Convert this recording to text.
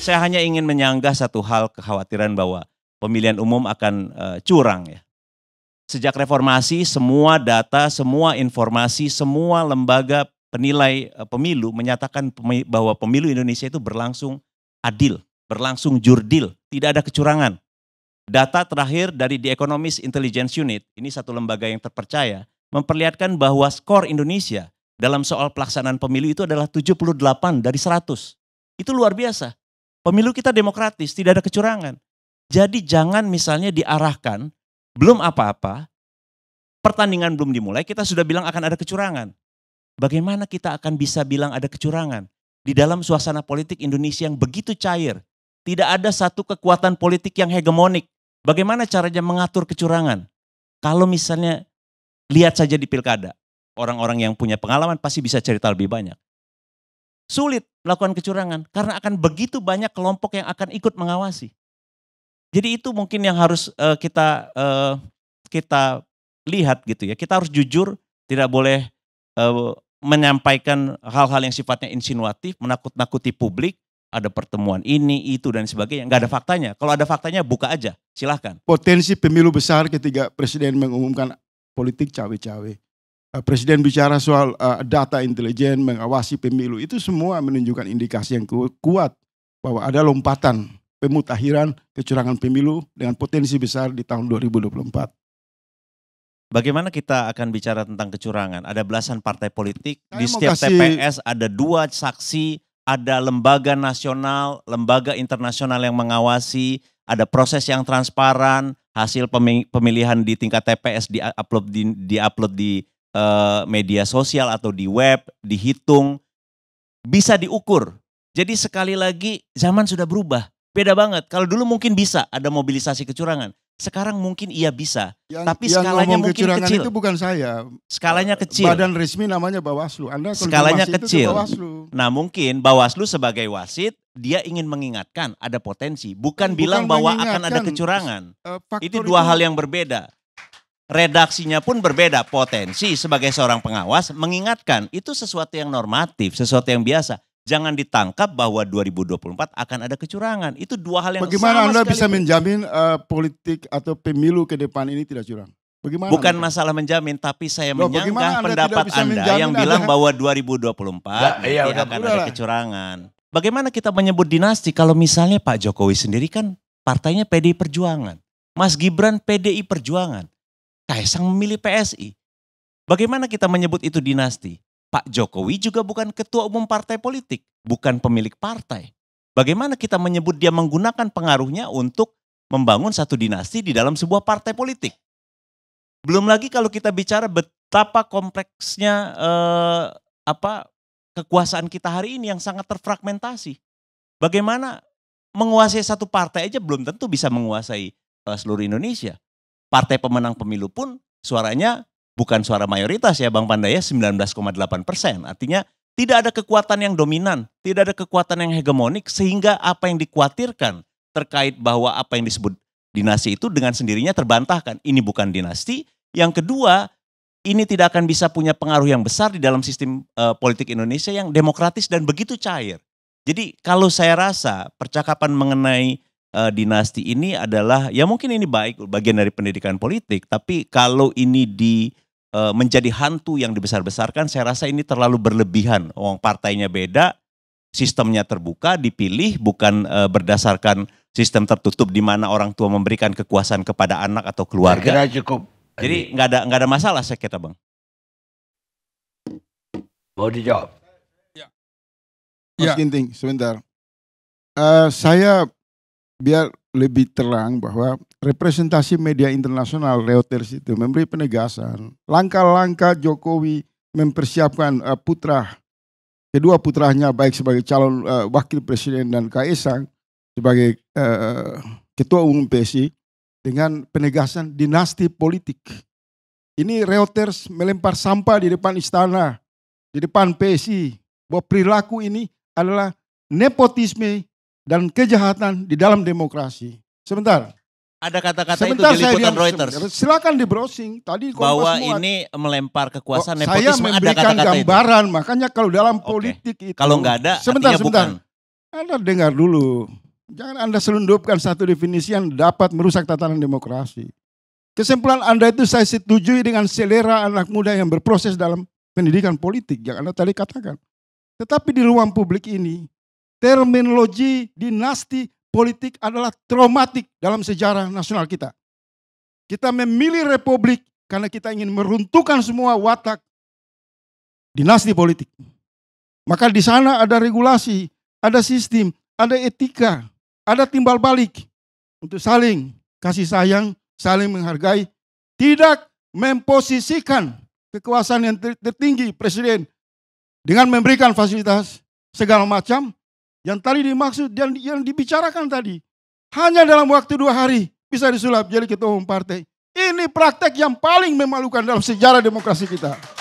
Saya hanya ingin menyanggah satu hal kekhawatiran bahwa pemilihan umum akan eh, curang ya. Sejak reformasi semua data, semua informasi, semua lembaga penilai eh, pemilu menyatakan bahwa pemilu Indonesia itu berlangsung adil, berlangsung jurdil, tidak ada kecurangan. Data terakhir dari The Economist Intelligence Unit, ini satu lembaga yang terpercaya, memperlihatkan bahwa skor Indonesia dalam soal pelaksanaan pemilu itu adalah 78 dari 100. Itu luar biasa. Pemilu kita demokratis, tidak ada kecurangan. Jadi jangan misalnya diarahkan, belum apa-apa, pertandingan belum dimulai, kita sudah bilang akan ada kecurangan. Bagaimana kita akan bisa bilang ada kecurangan? Di dalam suasana politik Indonesia yang begitu cair, tidak ada satu kekuatan politik yang hegemonik. Bagaimana caranya mengatur kecurangan? Kalau misalnya lihat saja di pilkada, orang-orang yang punya pengalaman pasti bisa cerita lebih banyak sulit melakukan kecurangan karena akan begitu banyak kelompok yang akan ikut mengawasi. Jadi itu mungkin yang harus uh, kita uh, kita lihat gitu ya. Kita harus jujur, tidak boleh uh, menyampaikan hal-hal yang sifatnya insinuatif, menakut-nakuti publik. Ada pertemuan ini, itu dan sebagainya. Enggak ada faktanya. Kalau ada faktanya buka aja, silahkan. Potensi pemilu besar ketika presiden mengumumkan politik cawe-cawe. Eh, presiden bicara soal eh, data intelijen mengawasi pemilu itu semua menunjukkan indikasi yang kuat bahwa ada lompatan pemutakhiran kecurangan pemilu dengan potensi besar di tahun 2024. Bagaimana kita akan bicara tentang kecurangan? Ada belasan partai politik, Saya di setiap kasih... TPS ada dua saksi, ada lembaga nasional, lembaga internasional yang mengawasi, ada proses yang transparan, hasil pemilihan di tingkat TPS di upload di, di upload di Eh, media sosial atau di web, dihitung, bisa diukur. Jadi sekali lagi zaman sudah berubah. Beda banget. Kalau dulu mungkin bisa ada mobilisasi kecurangan. Sekarang mungkin ia bisa, yang, tapi yang skalanya mungkin kecurangan kecil. itu bukan saya. Skalanya eh, kecil. Badan resmi namanya Bawaslu. Anda skalanya kecil. Bawaslu. Nah, mungkin Bawaslu sebagai wasit dia ingin mengingatkan ada potensi, bukan, bukan bilang bahwa akan ada kecurangan. Uh, itu dua itu, hal yang berbeda redaksinya pun berbeda. Potensi sebagai seorang pengawas mengingatkan itu sesuatu yang normatif, sesuatu yang biasa. Jangan ditangkap bahwa 2024 akan ada kecurangan. Itu dua hal yang Bagaimana sama Anda sekali. bisa menjamin uh, politik atau pemilu ke depan ini tidak curang? Bagaimana Bukan anda? masalah menjamin, tapi saya Loh, pendapat Anda yang bilang anda... bahwa 2024 ya, iya, akan ada kecurangan. Bagaimana kita menyebut dinasti kalau misalnya Pak Jokowi sendiri kan partainya PDI Perjuangan. Mas Gibran PDI Perjuangan. Kaisang memilih PSI. Bagaimana kita menyebut itu dinasti? Pak Jokowi juga bukan ketua umum partai politik, bukan pemilik partai. Bagaimana kita menyebut dia menggunakan pengaruhnya untuk membangun satu dinasti di dalam sebuah partai politik? Belum lagi kalau kita bicara betapa kompleksnya eh, apa kekuasaan kita hari ini yang sangat terfragmentasi. Bagaimana menguasai satu partai aja belum tentu bisa menguasai eh, seluruh Indonesia partai pemenang pemilu pun suaranya bukan suara mayoritas ya Bang Pandaya ya 19,8 persen. Artinya tidak ada kekuatan yang dominan, tidak ada kekuatan yang hegemonik sehingga apa yang dikhawatirkan terkait bahwa apa yang disebut dinasti itu dengan sendirinya terbantahkan. Ini bukan dinasti. Yang kedua, ini tidak akan bisa punya pengaruh yang besar di dalam sistem uh, politik Indonesia yang demokratis dan begitu cair. Jadi kalau saya rasa percakapan mengenai uh, dinasti ini adalah ya mungkin ini baik bagian dari pendidikan politik, tapi kalau ini di uh, menjadi hantu yang dibesar-besarkan, saya rasa ini terlalu berlebihan. Uang partainya beda, sistemnya terbuka, dipilih bukan uh, berdasarkan sistem tertutup di mana orang tua memberikan kekuasaan kepada anak atau keluarga. Saya kira cukup. Jadi nggak ada nggak ada masalah saya kira bang. Mau dijawab? Ya. Mas ya. Ginting, sebentar. Uh, saya biar lebih terang bahwa representasi media internasional Reuters itu memberi penegasan langkah-langkah Jokowi mempersiapkan uh, putra kedua putranya baik sebagai calon uh, wakil presiden dan Kaisang sebagai uh, ketua umum PSI dengan penegasan dinasti politik. Ini Reuters melempar sampah di depan istana, di depan PSI bahwa perilaku ini adalah nepotisme dan kejahatan di dalam demokrasi. Sebentar. Ada kata-kata itu di liputan Reuters. Silakan di browsing. Tadi bahwa semua. ini melempar kekuasaan oh, nepotisme saya memberikan ada kata-kata gambaran. Itu. Makanya kalau dalam okay. politik itu kalau nggak ada sebentar sebentar. Bukan. Anda dengar dulu. Jangan Anda selundupkan satu definisi yang dapat merusak tatanan demokrasi. Kesimpulan Anda itu saya setujui dengan selera anak muda yang berproses dalam pendidikan politik yang Anda tadi katakan. Tetapi di ruang publik ini terminologi dinasti politik adalah traumatik dalam sejarah nasional kita. Kita memilih republik karena kita ingin meruntuhkan semua watak dinasti politik. Maka di sana ada regulasi, ada sistem, ada etika, ada timbal balik untuk saling kasih sayang, saling menghargai, tidak memposisikan kekuasaan yang tertinggi presiden dengan memberikan fasilitas segala macam yang tadi dimaksud, yang, yang dibicarakan tadi. Hanya dalam waktu dua hari bisa disulap jadi ketua umum partai. Ini praktek yang paling memalukan dalam sejarah demokrasi kita.